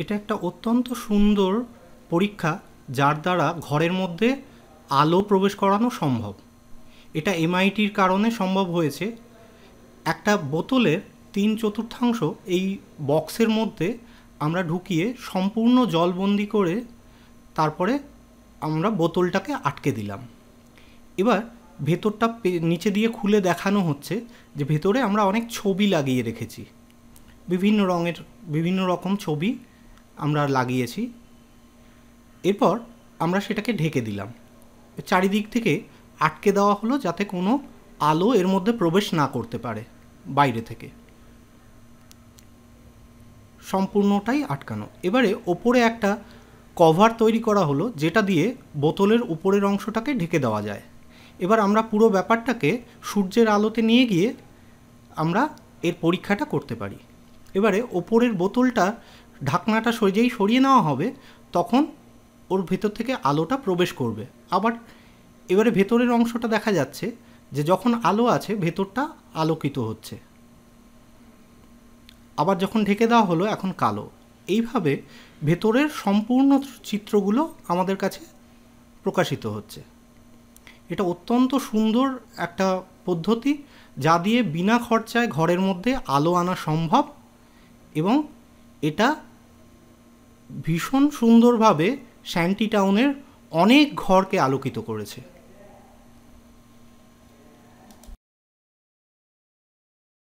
এটা একটা অত্যন্ত সুন্দর পরীক্ষা যার দ্বারা ঘরের মধ্যে আলো প্রবেশ করানো সম্ভব এটা এমআইটির কারণে সম্ভব হয়েছে একটা বোতলের তিন চতুর্থাংশ এই বক্সের মধ্যে আমরা ঢুকিয়ে সম্পূর্ণ জলবন্দি করে তারপরে আমরা বোতলটাকে আটকে দিলাম এবার ভেতরটা নিচে দিয়ে খুলে দেখানো হচ্ছে যে ভেতরে আমরা অনেক ছবি লাগিয়ে রেখেছি বিভিন্ন রঙের বিভিন্ন রকম ছবি আমরা লাগিয়েছি এরপর আমরা সেটাকে ঢেকে দিলাম চারিদিক থেকে আটকে দেওয়া হলো যাতে কোনো আলো এর মধ্যে প্রবেশ না করতে পারে বাইরে থেকে সম্পূর্ণটাই আটকানো এবারে ওপরে একটা কভার তৈরি করা হলো যেটা দিয়ে বোতলের উপরের অংশটাকে ঢেকে দেওয়া যায় এবার আমরা পুরো ব্যাপারটাকে সূর্যের আলোতে নিয়ে গিয়ে আমরা এর পরীক্ষাটা করতে পারি এবারে ওপরের বোতলটা ঢাকনাটা সরিয়েই সরিয়ে নেওয়া হবে তখন ওর ভেতর থেকে আলোটা প্রবেশ করবে আবার এবারে ভেতরের অংশটা দেখা যাচ্ছে যে যখন আলো আছে ভেতরটা আলোকিত হচ্ছে আবার যখন ঢেকে দেওয়া হলো এখন কালো এইভাবে ভেতরের সম্পূর্ণ চিত্রগুলো আমাদের কাছে প্রকাশিত হচ্ছে এটা অত্যন্ত সুন্দর একটা পদ্ধতি যা দিয়ে বিনা খরচায় ঘরের মধ্যে আলো আনা সম্ভব এবং এটা ভীষণ সুন্দরভাবে শ্যান্টি টাউনের অনেক ঘরকে আলোকিত করেছে